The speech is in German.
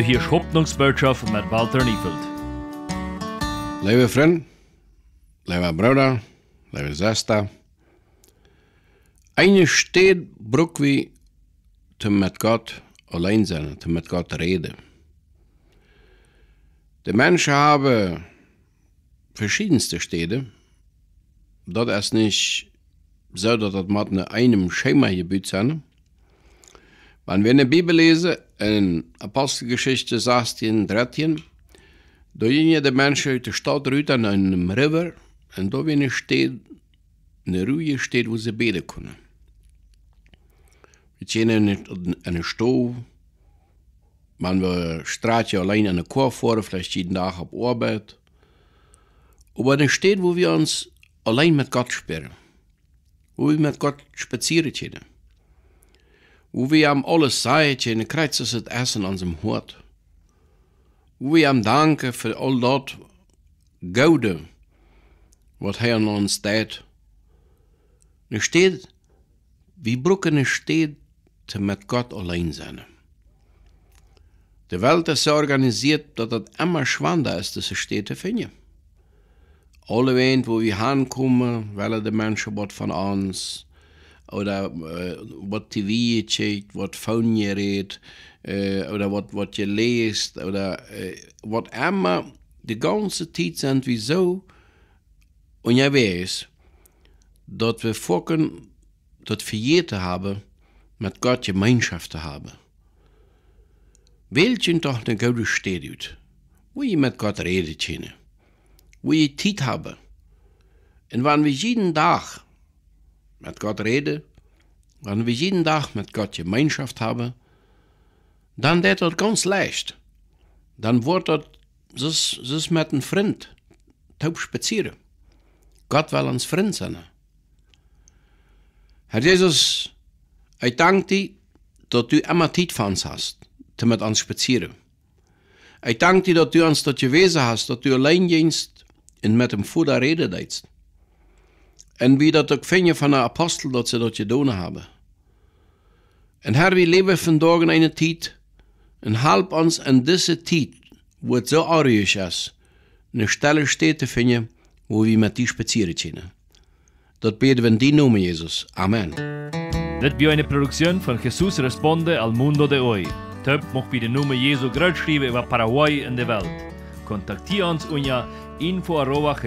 Du hörst Hoffnungsbotschaft mit Walter Niefeld. Liebe Freunde, liebe Brüder, liebe Schwester, eine steht braucht wie zum mit Gott allein sein, zum mit Gott reden. Die Menschen haben verschiedenste Städte. Das ist nicht so, dass das mit einem Schema gebaut sind. Wenn wir eine Bibel lesen, in Apostelgeschichte 16, 13, da gingen die Menschen aus der Stadt runter an einem River und da wenig steht, eine Ruhe steht, wo sie beten können. Wir gehen in einen Stuhl, wenn wir Straße allein an der Chor fahren, vielleicht jeden Tag auf Arbeit. Aber eine Stadt, wo wir uns allein mit Gott sperren, wo wir mit Gott spazieren gehen wo wir hem alles zeiden en krijgt het essen an seinem Hort. Wo wir hem danken für all dat gouden was er an uns deed. Nu steht, wie broeken steht mit Gott allein zijn. Die Welt ist so organisiert dass het immer schwander is tussen Städte vinden. Alle wend wo wir hinkommen, wollen die Menschen wat van ons. oder äh, was TV checkt, was Phone ihr redet, äh, oder was, was ihr lest, oder äh, was immer. Die ganze Zeit sind wir so und ich weiß, dass wir fokken, dass wir jeder haben, mit Gott Gemeinschaft zu haben. Welchen doch eine gute Städte, wo ihr mit Gott redet, wo ihr Zeit habe. Und wenn wir jeden Tag mit Gott rede, wenn wir jeden Tag mit Gott Gemeinschaft haben, dann wird das ganz leicht. Dann wird das, das, das mit einem Freund taub spazieren. Gott will uns Freund sein. Herr Jesus, ich danke dir, dass du immer Zeit für uns hast, damit uns spazieren. Ich danke dir, dass du uns das gewesen hast, dass du allein gehst und mit dem Vater reden darfst. En wie dat ook vinden van de apostel, dat ze dat gedaan hebben. En her, we leven vandaag in een tijd, en help ons in deze tijd, wo zo aardig is, een stille steed vinden, wo we met die spazieren kunnen. Dat beden we in die noemen, Jezus. Amen. Dit is een productie van Jesus Responde al Mundo de Hoy. Töp mocht bij de noemen Jezus schrijven over Paraguay en de wereld. Contacteer ons via info arroba